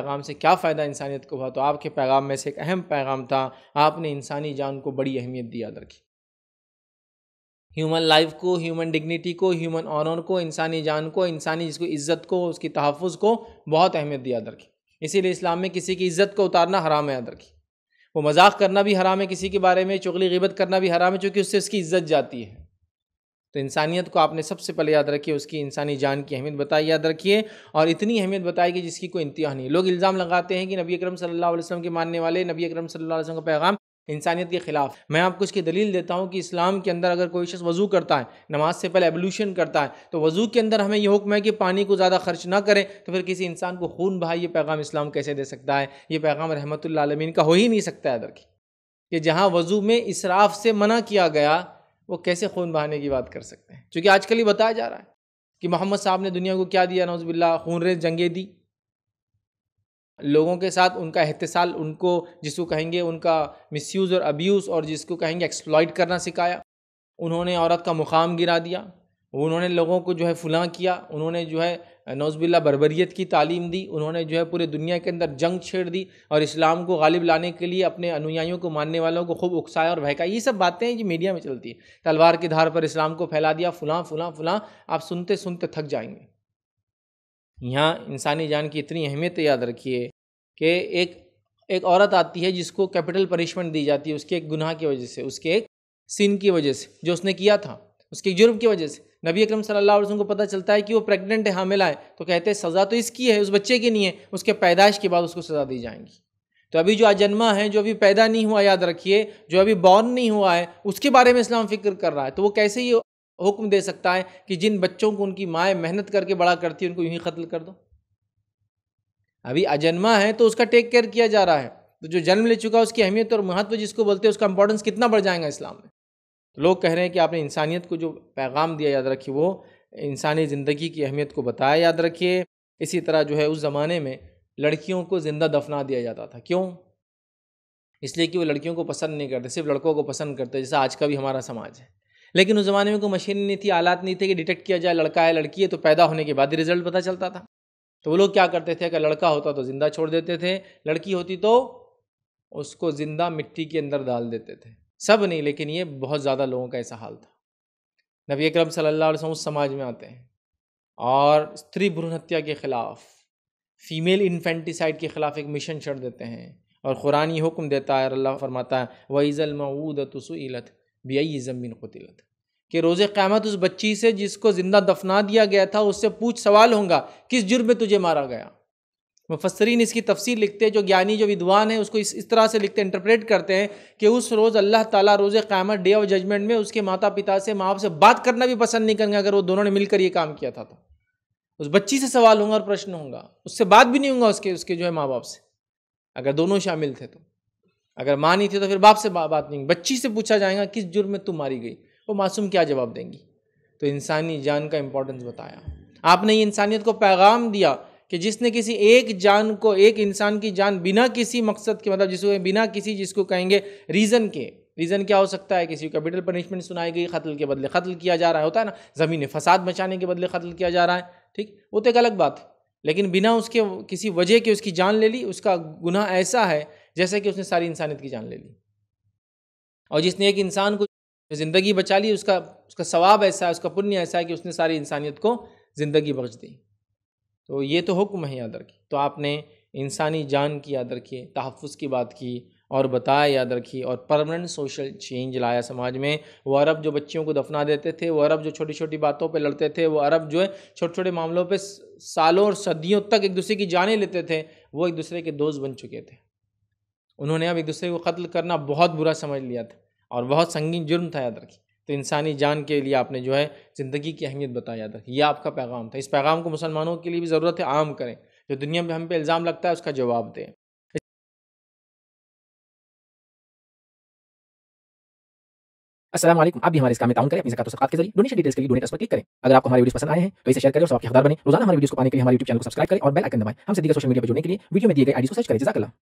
पैगाम से क्या फ़ायदा इंसानियत को हुआ तो आपके पैगाम में से एक अहम पैगाम था आपने इंसानी जान को बड़ी अहमियत दी याद रखी ह्यूमन लाइफ को ह्यूमन डिग्निटी को ह्यूमन ऑनर को इंसानी जान को इंसानी जिसको इज़्ज़त को उसकी तहफ़ को बहुत अहमियत दी याद रखी इसीलिए इस्लाम में किसी की इज़्ज़त को उतारना हराम है याद रखी वो मजाक करना भी हराम है किसी के बारे में चुगली गिबत करना भी हराम है चूँकि उससे उसकी इज़्ज़त जाती है तो इंसानियत को आपने सबसे पहले याद रखिए उसकी इंसानी जान की अहमियत बताई याद रखिए और इतनी अहमियत बताई कि जिसकी कोई इंतहा नहीं लोग इल्ज़ाम लगाते हैं कि नबी अकरम सल्लल्लाहु अलैहि वसल्लम के मानने वाले नबी अकरम सल्लल्लाहु अलैहि वसल्लम का पैगाम इंसानियत के खिलाफ मैं आपको इसकी दलील देता हूँ कि इस्लाम के अंदर अगर कोई शख्स वज़ू करता है नमाज से पहले एवोल्यूशन करता है तो वज़ू के अंदर हमें यह हुक्म है कि पानी को ज़्यादा खर्च ना करें तो फिर किसी इंसान को खून भाई ये पैगाम इस्लाम कैसे दे सकता है ये पैगाम रहमत आलमीन का हो ही नहीं सकता है अदर की कि जहाँ वज़ू में इसराफ से मना किया गया वो कैसे खून बहाने की बात कर सकते हैं क्योंकि आजकल ही बताया जा रहा है कि मोहम्मद साहब ने दुनिया को क्या दिया नौजबिल्ला खून रेज जंगे दी लोगों के साथ उनका एहतसाल उनको जिसको कहेंगे उनका मिसयूज़ और अब्यूज़ और जिसको कहेंगे एक्सप्लॉइट करना सिखाया उन्होंने औरत का मुकाम गिरा दिया उन्होंने लोगों को जो है फुला किया उन्होंने जो है नौजबिल्ला बरबरीत की तालीम दी उन्होंने जो है पूरे दुनिया के अंदर जंग छेड़ दी और इस्लाम को गालिब लाने के लिए अपने अनुयायियों को मानने वालों को खूब उकसाया और बहका ये सब बातें जो मीडिया में चलती है तलवार के धार पर इस्लाम को फैला दिया फलां फलां फलां आप सुनते सुनते थक जाएंगे यहाँ इंसानी जान की इतनी अहमियत याद रखिए कि एक एक औरत आती है जिसको कैपिटल पनिशमेंट दी जाती है उसके एक गुनाह की वजह से उसके एक सिन की वजह से जो उसने किया था उसके जुर्म की वजह से नबी अकरम सल्लल्लाहु अलैहि वसल्लम को पता चलता है कि वो प्रेग्नेंट है हामिला है तो कहते हैं सज़ा तो इसकी है उस बच्चे की नहीं है उसके पैदाइश के बाद उसको सज़ा दी जाएंगी तो अभी जो अजन्मा है जो अभी पैदा नहीं हुआ याद रखिए जो अभी बॉर्न नहीं हुआ है उसके बारे में इस्लाम फिक्र कर रहा है तो वो कैसे ये हुक्म दे सकता है कि जिन बच्चों को उनकी माएँ मेहनत करके बड़ा करती है उनको यूँ ही कत्ल कर दो अभी अजन्मा है तो उसका टेक केयर किया जा रहा है तो जो जन्म ले चुका है उसकी अहमियत और महत्व जिसको बोलते हैं उसका इंपॉर्टेंस कितना बढ़ जाएगा इस्लाम में तो लोग कह रहे हैं कि आपने इंसानियत को जो पैगाम दिया याद रखिए वो इंसानी ज़िंदगी की अहमियत को बताया याद रखिए इसी तरह जो है उस ज़माने में लड़कियों को ज़िंदा दफना दिया जाता था क्यों इसलिए कि वो लड़कियों को पसंद नहीं करते सिर्फ लड़कों को पसंद करते जैसे आज का भी हमारा समाज है लेकिन उस ज़माने में कोई मशीन नहीं थी आलात नहीं थे कि डिटेक्ट किया जाए लड़का है लड़की है तो पैदा होने के बाद ही रिजल्ट पता चलता था तो वो लोग क्या करते थे अगर लड़का होता तो ज़िंदा छोड़ देते थे लड़की होती तो उसको ज़िंदा मिट्टी के अंदर डाल देते थे सब नहीं लेकिन ये बहुत ज़्यादा लोगों का ऐसा हाल था नबी अक्रम सल्लल्लाहु अलैहि वसल्लम उस समाज में आते हैं और स्त्री भ्रूण हत्या के ख़िलाफ़ फ़ीमेल इन्फेंटिसाइड के ख़िलाफ़ एक मिशन छोड़ देते हैं और क़ुरान ये हुक्म देता है अल्लाह फरमाता है वईज़ल मऊदतसलत बई ज़मीन क़तिलत कि रोज़ क़्यामत उस बच्ची से जिसको ज़िंदा दफना दिया गया था उससे पूछ सवाल होगा किस जुर्म में तुझे मारा गया मुफसरीन इसकी तफसीर लिखते हैं जो ज्ञानी जो विद्वान है उसको इस इस तरह से लिखते इंटरप्रेट करते हैं कि उस रोज़ अल्लाह ताला रोज़ क़्यामत डे ऑफ जजमेंट में उसके माता पिता से माँ से बात करना भी पसंद नहीं करेंगे अगर वो दोनों ने मिलकर ये काम किया था तो उस बच्ची से सवाल होंगे और प्रश्न होगा उससे बात भी नहीं होगा उसके उसके जो है माँ बाप से अगर दोनों शामिल थे तो अगर माँ नहीं थी तो फिर बाप से बा, बात नहीं बच्ची से पूछा जाएगा किस जुर्म में तू मारी गई वो मासूम क्या जवाब देंगी तो इंसानी जान का इम्पोर्टेंस बताया आपने ये इंसानियत को पैगाम दिया कि जिसने किसी एक जान को एक इंसान की जान बिना किसी मकसद के मतलब जिसको बिना किसी जिसको कहेंगे रीज़न के रीज़न क्या हो सकता है किसी को कैपिटल पनिशमेंट सुनाई गई कत्ल के बदले कत्ल किया जा रहा है होता है ना ज़मीन फसाद मचाने के बदले कत्ल किया जा रहा है ठीक वो तो एक अलग बात है लेकिन बिना उसके किसी वजह के उसकी जान ले ली उसका गुनाह ऐसा है जैसे कि उसने सारी इंसानियत की जान ले ली और जिसने एक इंसान को ज़िंदगी बचा ली उसका उसका सवाब ऐसा है उसका पुण्य ऐसा है कि उसने सारी इंसानियत को ज़िंदगी बख्श दी तो ये तो हुक्म है याद रखिए तो आपने इंसानी जान की याद रखिए तहफ़ की बात की और बताया याद रखिए और परमानेंट सोशल चेंज लाया समाज में वो अरब जो बच्चियों को दफना देते थे वो अरब जो छोटी छोटी बातों पे लड़ते थे वो अरब जो है छोटे छोटे मामलों पे सालों और सदियों तक एक दूसरे की जाने लेते थे वो एक दूसरे के दोस्त बन चुके थे उन्होंने अब एक दूसरे को कत्ल करना बहुत बुरा समझ लिया था और बहुत संगीन जुर्म था याद रखिए तो इंसानी जान के लिए आपने जो है ज़िंदगी की अहमियत बताया था यह आपका पैगाम था इस पैगाम को मुसलमानों के लिए भी ज़रूरत है आम करें जो दुनिया में हम पे इल्ज़ाम लगता है उसका जवाब दें असलम आप भी हमारे इस काम में टाउन करें अपनी जकात सकात के जरिए डोनेशन डिटेल्स के लिए डोनेट पर क्लिक करें अगर आपको हमारे वीडियो पसंद आए हैं तो इसे शेयर करें और सबके हकदार बने रोजाना हमारे वीडियो को पाने के लिए हमारे यूट्यूब चैनल को सब्सक्राइब करें और बेल आइकन दबाएं हमसे दीगर सोशल मीडिया पर जुड़ने के लिए वीडियो में दिए गए आईडी को सर्च करें जजाकला